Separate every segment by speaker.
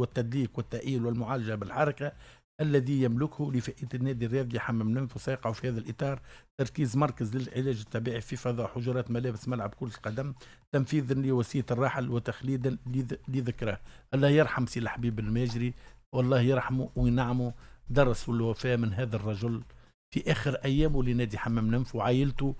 Speaker 1: والتدليك والتأهيل والمعالجة بالحركة الذي يملكه لفئة النادي الرياضي حمام نمس وسيقع في هذا الإطار تركيز مركز للعلاج الطبيعي في فضاء حجرات ملابس ملعب كرة القدم تنفيذا لوصية الراحل وتخليدا لذكراه الله يرحم سي الحبيب الماجري والله يرحمه وينعمه درس الوفاة من هذا الرجل في آخر أيامه لنادي حمام نمس وعائلته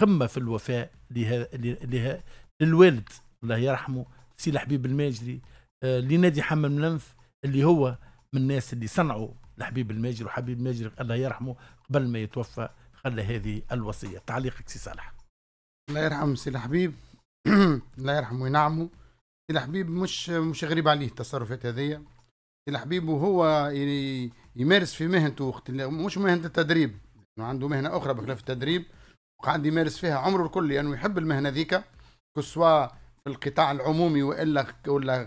Speaker 1: قمة في الوفاء لها لها للوالد الله يرحمه سي الحبيب الماجري آه، لنادي حمام الانف اللي هو من الناس اللي صنعوا لحبيب الماجر وحبيب الماجر الله يرحمه قبل ما يتوفى خلى هذه الوصيه تعليقك سي صالح الله يرحم سي الحبيب
Speaker 2: الله يرحمه وينعمه سي الحبيب مش مش غريب عليه التصرفات هذيا سي الحبيب وهو يمارس في مهنته وقت مش مهنه التدريب عنده مهنه اخرى بخلاف التدريب وقاعد يمارس فيها عمره الكل لانه يعني يحب المهنه ذيك كسوا في القطاع العمومي والا ولا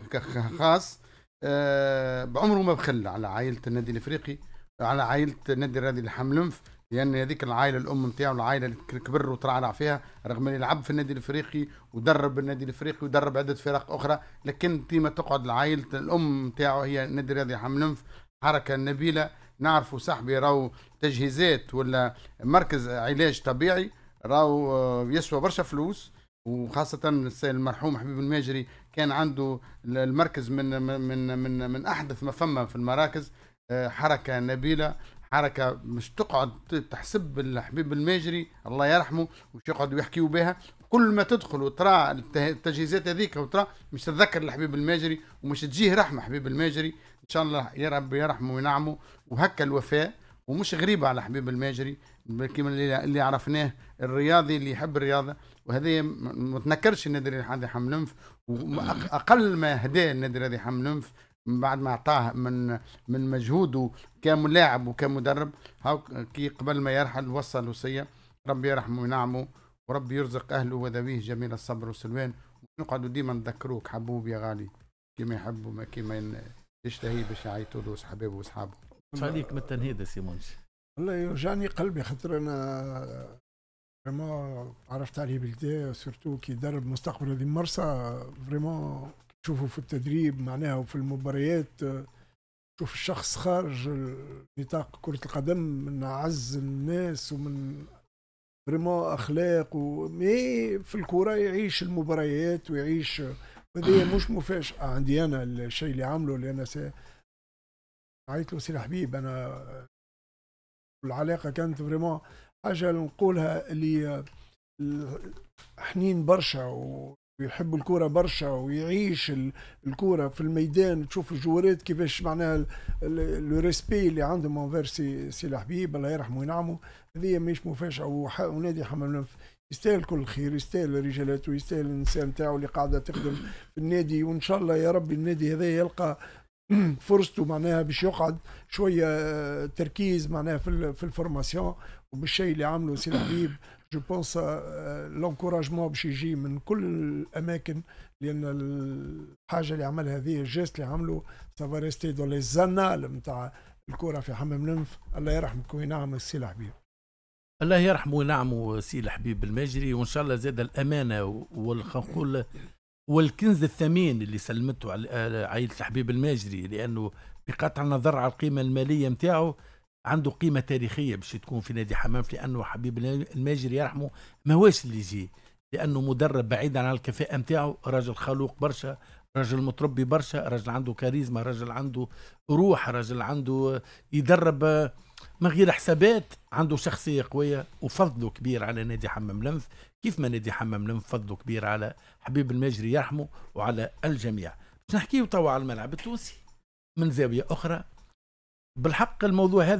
Speaker 2: خاص آه، بعمره ما بخلى على عائله النادي الافريقي على عائله النادي الرياضي الحملنف لان هذيك العائله الام نتاعو العائله اللي كبر وترعرع فيها رغم اللي لعب في النادي الافريقي ودرب النادي الافريقي ودرب عده فرق اخرى لكن ديما تقعد العائله الام نتاعو هي النادي الرياضي حملنف حركه نبيله نعرفوا صاحبي راهو تجهيزات ولا مركز علاج طبيعي راهو آه، يسوى برشا فلوس وخاصة السيد المرحوم حبيب الماجري كان عنده المركز من من من من أحدث ما فما في المراكز آه، حركة نبيلة حركة مش تقعد تحسب الحبيب الماجري الله يرحمه وش يقعد يحكيوا بها كل ما تدخل وترى التجهيزات هذيك وترى مش تتذكر الحبيب الماجري ومش تجيه رحمة حبيب الماجري إن شاء الله يا رب يرحمه وينعمه وهكا الوفاء ومش غريبه على حبيب الماجري كما اللي عرفناه الرياضي اللي يحب الرياضه وهذا ما تنكرش النادي هذا حمل انف واقل ما هداه النادي هذا حمل انف بعد ما اعطاه من من مجهوده كملاعب وكمدرب هاو كي قبل ما يرحل وصل وصيه ربي يرحمه وينعمه وربي يرزق اهله وذويه جميل الصبر والسلوان نقعدوا ديما نذكروك حبوب يا غالي كما يحبوا كما يشتهي باش يعيطوا له صحابه وصحابه شو عليك من التنهيد سي
Speaker 3: والله يوجعني قلبي خاطر انا فريمون تعرفت عليه بالكدا سورتو كي درب مستقبل هذه مرسى فريمون تشوفه في التدريب معناها وفي المباريات تشوف الشخص خارج نطاق كرة القدم من أعز الناس ومن فريمون أخلاق و... مي في الكرة يعيش المباريات ويعيش هذه مش مفاجأة عندي أنا الشيء اللي عامله اللي أنا سي... عيط له سي حبيب انا العلاقه كانت فريمون حاجه نقولها اللي حنين برشا ويحب الكوره برشا ويعيش الكوره في الميدان تشوف الجوارات كيفاش معناها لو ريسبي اللي عندهم انفير سي سي الحبيب الله يرحمه وينعمه هذه مش مفاجاه ونادي حمل نف يستاهل كل خير يستاهل رجالاته يستاهل النساء نتاعو اللي قاعده تخدم في النادي وان شاء الله يا ربي النادي هذا يلقى فرصته معناها باش يقعد شويه آه، تركيز معناها في في الفورماسيون وبالشيء اللي عمله سي الحبيب جو بونس لونكوراجمون باش يجي من كل الاماكن لان الحاجه اللي عملها هذه الجيست اللي عمله سافا ريستي دون لي زانال نتاع الكره في حمام نمف الله يرحمك وينعم السي الحبيب
Speaker 1: الله يرحمه وينعمه سي الحبيب المجري وان شاء الله زاد الامانه والخنقول والكنز الثمين اللي سلمته على آه، عائلة الحبيب الماجري لأنه بقطع النظر على القيمة المالية متاعه عنده قيمة تاريخية باش تكون في نادي حمام لأنه حبيب الماجري يرحمه ما هواش اللي يجي لأنه مدرب بعيدا عن الكفاءة متاعه راجل خلوق برشا رجل متربي برشا رجل عنده كاريزما رجل عنده روح رجل عنده يدرب من غير حسابات عنده شخصية قوية وفضله كبير على نادي حمام لنف كيف ما نادي حمام لنف فضله كبير على حبيب المجري يرحمه وعلى الجميع باش نحكيو توا على الملعب التونسي من زاوية أخرى بالحق الموضوع هذا